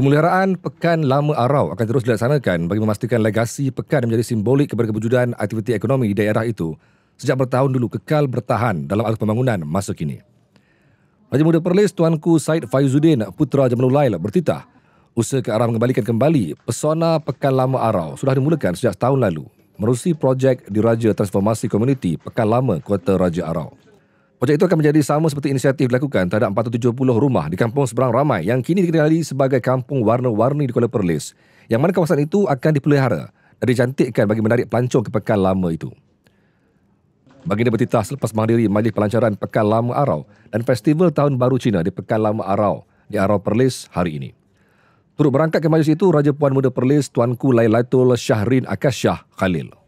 Pemuliharaan Pekan Lama Arau akan terus dilaksanakan bagi memastikan legasi pekan menjadi simbolik kepada kewujudan aktiviti ekonomi di daerah itu sejak bertahun dulu kekal bertahan dalam alat pembangunan masa kini. Raja Muda Perlis Tuanku Said Faizuddin Putra Jamalulail bertitah usaha ke arah mengembalikan kembali pesona Pekan Lama Arau sudah dimulakan sejak tahun lalu merusi projek Diraja Transformasi Komuniti Pekan Lama Kota Raja Arau. Projek itu akan menjadi sama seperti inisiatif dilakukan terhadap 470 rumah di kampung seberang ramai yang kini dikenali sebagai kampung warna-warni di Kuala Perlis yang mana kawasan itu akan dipelihara dan dicantikkan bagi menarik pelancong ke pekan lama itu. Baginda bertitah selepas menghadiri majlis pelancaran Pekan Lama Arau dan Festival Tahun Baru Cina di Pekan Lama Arau di Arau Perlis hari ini. Turut berangkat ke majlis itu, Raja Puan Muda Perlis Tuanku Lailatul Syahrin Akashah Khalil.